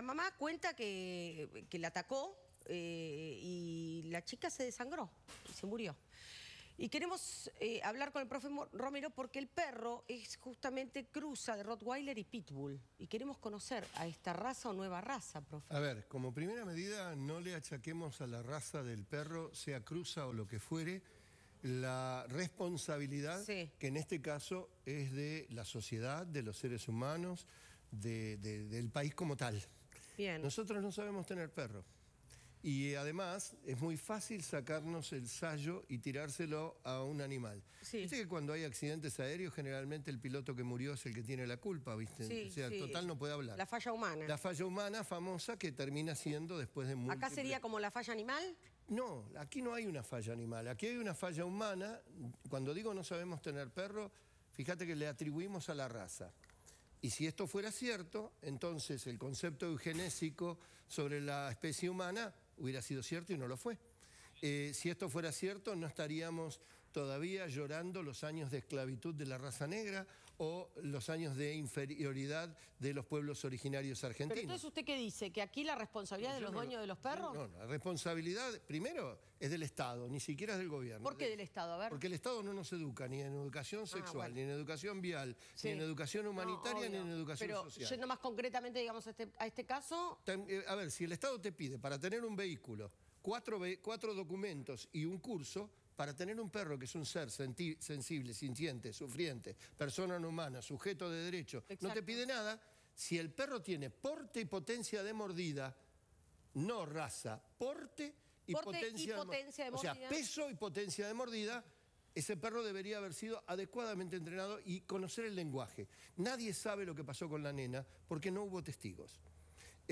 la mamá cuenta que, la atacó eh, y la chica se desangró se murió. Y queremos eh, hablar con el profe Romero porque el perro es justamente cruza de Rottweiler y Pitbull. Y queremos conocer a esta raza o nueva raza, profe. A ver, como primera medida, no le achaquemos a la raza del perro, sea cruza o lo que fuere, la responsabilidad que en este caso es de la sociedad, de los seres humanos, del país como tal. Nosotros no sabemos tener perro. Y además es muy fácil sacarnos el sallo y tirárselo a un animal. que cuando hay accidentes aéreos, generalmente el piloto que murió es el que tiene la culpa, ¿viste? o sea, total no puede hablar. La falla humana. La falla humana famosa que termina siendo después de ¿Acá sería como la falla animal? No, aquí no hay una falla animal. Aquí hay una falla humana. Cuando digo no sabemos tener perro, fíjate que le atribuimos a la raza. Y si esto fuera cierto, entonces el concepto eugenésico sobre la especie humana hubiera sido cierto y no lo fue. Eh, si esto fuera cierto, no estaríamos todavía llorando los años de esclavitud de la raza negra o los años de inferioridad de los pueblos originarios argentinos. entonces usted qué dice, que aquí la responsabilidad de los dueños de los perros... No, la responsabilidad primero es del Estado, ni siquiera es del gobierno. ¿Por qué del Estado? A ver. Porque el Estado no nos educa ni en educación ah, sexual, ni en educación vial, ni en educación humanitaria, ni en educación social. Pero más concretamente, digamos, a este, este caso... Eh, a ver, si el Estado te pide para tener un vehículo cuatro, cuatro documentos y un curso para tener un perro que es un ser sensible, sintiente, sufriente, persona no humana, sujeto de derecho, no te pide nada, si el perro tiene porte y potencia de mordida, no raza, porte y, potencia, y potencia, de mordida. O sea, peso y potencia de mordida, ese perro debería haber sido adecuadamente entrenado y conocer el lenguaje. Nadie sabe lo que pasó con la nena porque no hubo testigos.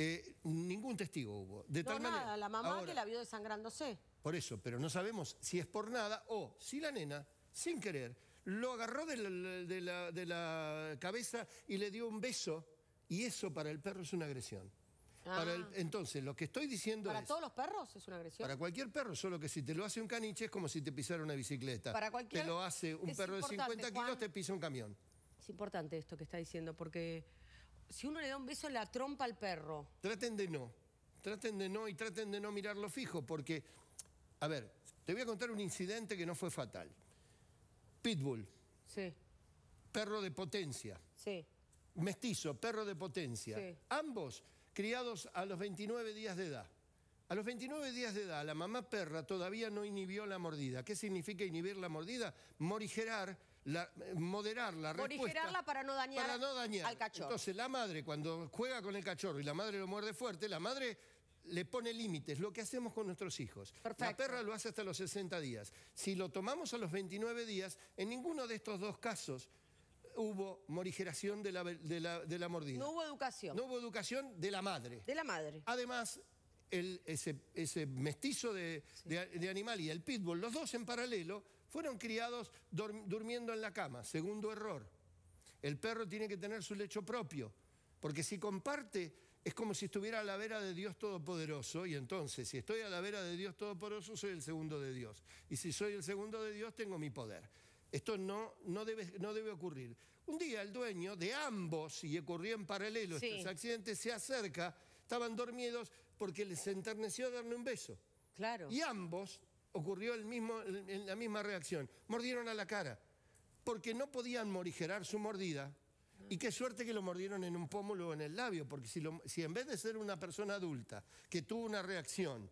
Eh, ningún testigo hubo. De tal manera, la mamá que la vio desangrándose. Por eso, pero no sabemos si es por nada o si la nena, sin querer, lo agarró de la, cabeza y le dio un beso. Y eso para el perro es una agresión. Ah. entonces, lo que estoy diciendo ¿Para es... ¿Para todos los perros es una agresión? Para cualquier perro, solo que si te lo hace un caniche es como si te pisara una bicicleta. Para cualquier... Te lo hace un perro de 50 kilos, te pisa un camión. Es importante esto que está diciendo porque si uno le da un beso en la trompa al perro. Traten de no. Traten de no y traten de no mirarlo fijo, porque, a ver, te voy a contar un incidente que no fue fatal. Pitbull. Sí. Perro de potencia. Sí. Mestizo, perro de potencia. Ambos criados a los 29 días de edad. A los 29 días de edad, la mamá perra todavía no inhibió la mordida. ¿Qué significa inhibir la mordida? Morigerar la, eh, moderar la respuesta. Morigerarla para no dañar, al cachorro. Entonces la madre cuando juega con el cachorro y la madre lo muerde fuerte, la madre le pone límites, lo que hacemos con nuestros hijos. La perra lo hace hasta los 60 días. Si lo tomamos a los 29 días, en ninguno de estos dos casos hubo morigeración de la, de la, de la mordida. No hubo educación. No hubo educación de la madre. De la madre. Además, ese, mestizo de, animal y el pitbull, los dos en paralelo, fueron criados durmiendo en la cama, segundo error. El perro tiene que tener su lecho propio, porque si comparte es como si estuviera a la vera de Dios Todopoderoso, y entonces si estoy a la vera de Dios Todopoderoso soy el segundo de Dios, y si soy el segundo de Dios tengo mi poder. Esto no, debe, ocurrir. Un día el dueño de ambos, y ocurrió en paralelo este estos accidentes, se acerca, estaban dormidos, porque les enterneció darle un beso. Claro. Y ambos ocurrió el mismo, la misma reacción. Mordieron a la cara, porque no podían morigerar su mordida. Y qué suerte que lo mordieron en un pómulo o en el labio, porque si, si en vez de ser una persona adulta que tuvo una reacción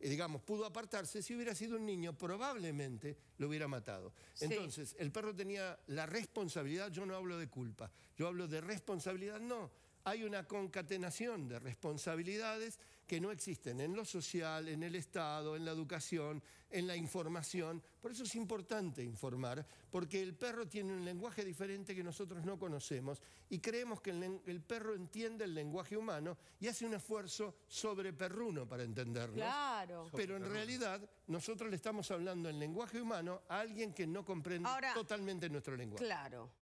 eh, digamos, pudo apartarse, si hubiera sido un niño, probablemente lo hubiera matado. Entonces, el perro tenía la responsabilidad, yo no hablo de culpa, yo hablo de responsabilidad, no. Hay una concatenación de responsabilidades que no existen en lo social, en el Estado, en la educación, en la información. Por eso es importante informar, porque el perro tiene un lenguaje diferente que nosotros no conocemos y creemos que el, perro entiende el lenguaje humano y hace un esfuerzo sobre perruno para entenderlo. Claro. Pero en realidad nosotros le estamos hablando en lenguaje humano a alguien que no comprende totalmente nuestro lenguaje. Claro.